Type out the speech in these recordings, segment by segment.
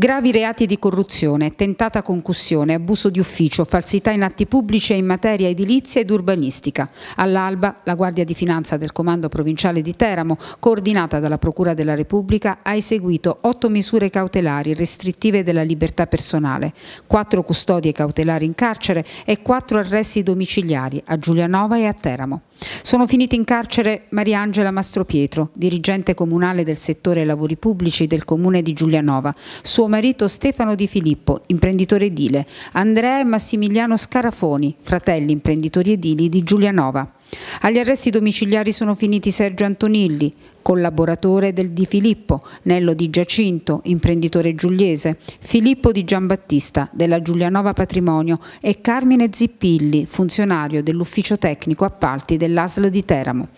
Gravi reati di corruzione, tentata concussione, abuso di ufficio, falsità in atti pubblici e in materia edilizia ed urbanistica. All'alba, la Guardia di Finanza del Comando Provinciale di Teramo, coordinata dalla Procura della Repubblica, ha eseguito otto misure cautelari restrittive della libertà personale, quattro custodie cautelari in carcere e quattro arresti domiciliari a Giulianova e a Teramo. Sono finiti in carcere Mariangela Mastropietro, dirigente comunale del settore lavori pubblici del comune di Giulianova, suo marito Stefano Di Filippo, imprenditore edile, Andrea e Massimiliano Scarafoni, fratelli imprenditori edili di Giulianova. Agli arresti domiciliari sono finiti Sergio Antonilli, collaboratore del Di Filippo, Nello Di Giacinto, imprenditore giuliese, Filippo Di Giambattista della Giulianova Patrimonio e Carmine Zippilli, funzionario dell'ufficio tecnico appalti dell'ASL di Teramo.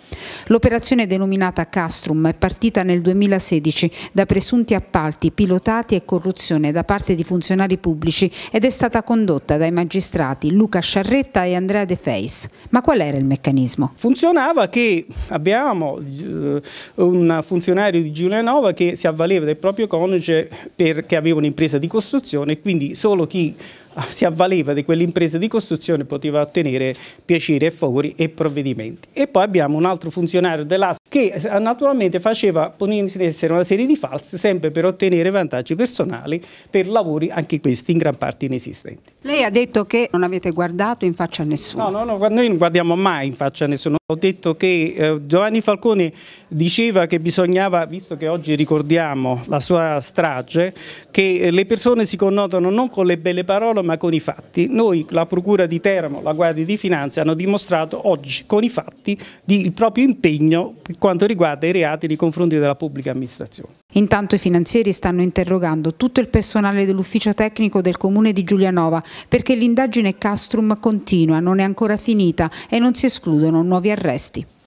L'operazione denominata Castrum è partita nel 2016 da presunti appalti pilotati e corruzione da parte di funzionari pubblici ed è stata condotta dai magistrati Luca Sciarretta e Andrea De Feis. Ma qual era il meccanismo? meccanismo? Funzionava che abbiamo eh, un funzionario di Giulianova che si avvaleva del proprio coniuge perché aveva un'impresa di costruzione e quindi solo chi ah, si avvaleva di quell'impresa di costruzione poteva ottenere piacere e favori e provvedimenti. E poi abbiamo un altro funzionario dell'AS che eh, naturalmente faceva ponendosi in essere una serie di false sempre per ottenere vantaggi personali per lavori anche questi in gran parte inesistenti. Lei ha detto che non avete guardato in faccia a nessuno. No, no, no noi non guardiamo mai in faccia a nessuno. Ho detto che eh, Giovanni Falcone diceva che bisognava, visto che oggi ricordiamo la sua strage, che eh, le persone si connotano non con le belle parole ma con i fatti. Noi, la Procura di Teramo, la Guardia di Finanza hanno dimostrato oggi con i fatti di, il proprio impegno quanto riguarda i reati nei confronti della pubblica amministrazione. Intanto i finanzieri stanno interrogando tutto il personale dell'ufficio tecnico del comune di Giulianova perché l'indagine Castrum continua, non è ancora finita e non si escludono nuovi arresti.